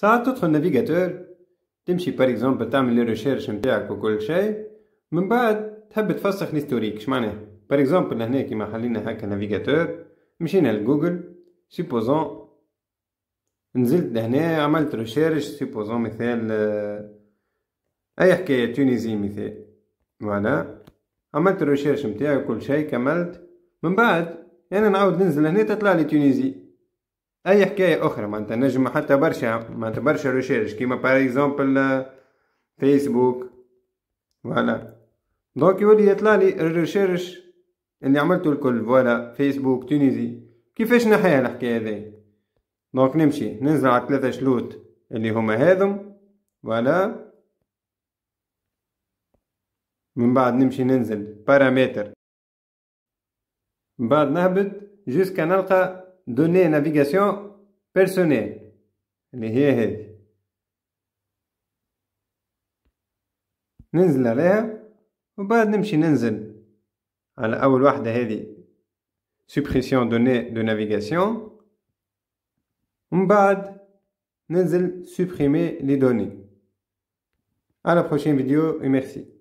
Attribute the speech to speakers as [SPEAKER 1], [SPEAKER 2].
[SPEAKER 1] ساعات تدخل نافيجاتور تمشي بار اكزومبل تعمل ريشيرش نتاعك وكل شيء من بعد تحب تفسخ نيستوريك اش معناه بار اكزومبل هنا كيما خلينا هكا نافيجاتور مشينا لجوجل سيبوزون نزلت لهنا عملت ريشيرش سيبوزون مثال آه، اي حكايه تونيزي مثال فوالا عملت ريشيرش نتاعي وكل شيء كملت من بعد انا يعني نعاود ننزل هنا تطلع لي تونيزي اي حكايه اخرى معناتها نجم حتى برشا معناتها برشا ريشيرش كيما باغ اكزومبل فيسبوك فوالا دونك يولي يطلع لي الريشيرش اللي عملته الكل فوالا فيسبوك تونيزي كيفاش نحيها الحكايه هذه دونك نمشي ننزل على ثلاثه شلوت اللي هما هذم فوالا من بعد نمشي ننزل بارامتر من بعد نهبط جيسكا نلقى données navigation personnelle اللي là ننزل عليها وبعد نمشي ننزل على أول واحدة هذه suppression données de navigation On بعد ننزل supprimer les données à la prochaine vidéo et merci